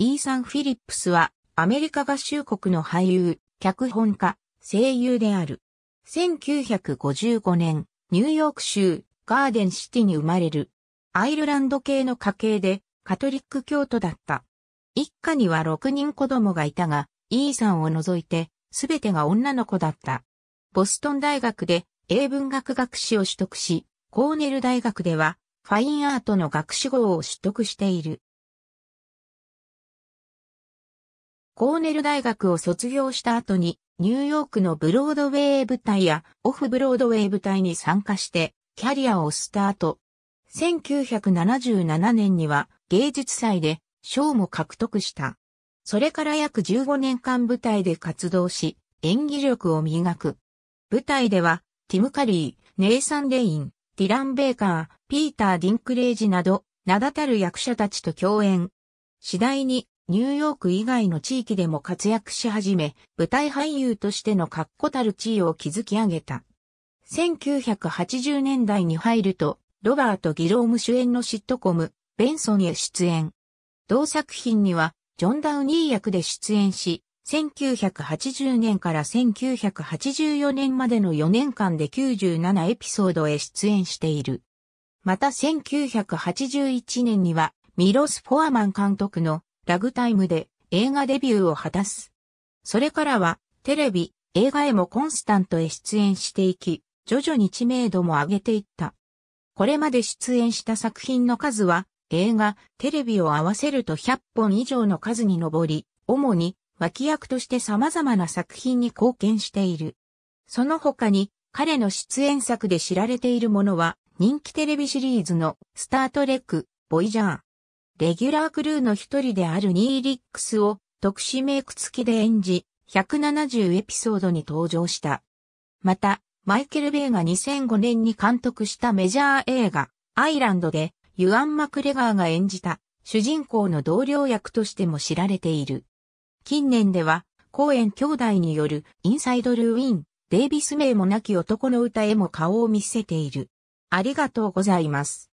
イーサン・フィリップスはアメリカ合衆国の俳優、脚本家、声優である。1955年、ニューヨーク州ガーデンシティに生まれる。アイルランド系の家系でカトリック教徒だった。一家には6人子供がいたが、イーサンを除いてすべてが女の子だった。ボストン大学で英文学学士を取得し、コーネル大学ではファインアートの学士号を取得している。コーネル大学を卒業した後に、ニューヨークのブロードウェイ舞台やオフブロードウェイ舞台に参加して、キャリアをスタート。1977年には芸術祭で賞も獲得した。それから約15年間舞台で活動し、演技力を磨く。舞台では、ティム・カリー、ネイサン・レイン、ディラン・ベーカー、ピーター・ディンクレイジなど、名だたる役者たちと共演。次第にニューヨーク以外の地域でも活躍し始め、舞台俳優としての確固たる地位を築き上げた。1980年代に入ると、ロバート・ギローム主演のシットコム、ベンソンへ出演。同作品には、ジョン・ダウニー役で出演し、1980年から1984年までの4年間で97エピソードへ出演している。また1981年には、ミロス・フォアマン監督のラグタイムで映画デビューを果たす。それからは、テレビ、映画へもコンスタントへ出演していき、徐々に知名度も上げていった。これまで出演した作品の数は、映画、テレビを合わせると100本以上の数に上り、主に脇役として様々な作品に貢献している。その他に、彼の出演作で知られているものは、人気テレビシリーズのスタートレック、ボイジャー、レギュラークルーの一人であるニーリックスを特殊メイク付きで演じ、170エピソードに登場した。また、マイケル・ベイが2005年に監督したメジャー映画、アイランドで、ユアン・マクレガーが演じた、主人公の同僚役としても知られている。近年では、コーエン兄弟による、インサイド・ルー・ウィン、デイビス名もなき男の歌へも顔を見せている。ありがとうございます。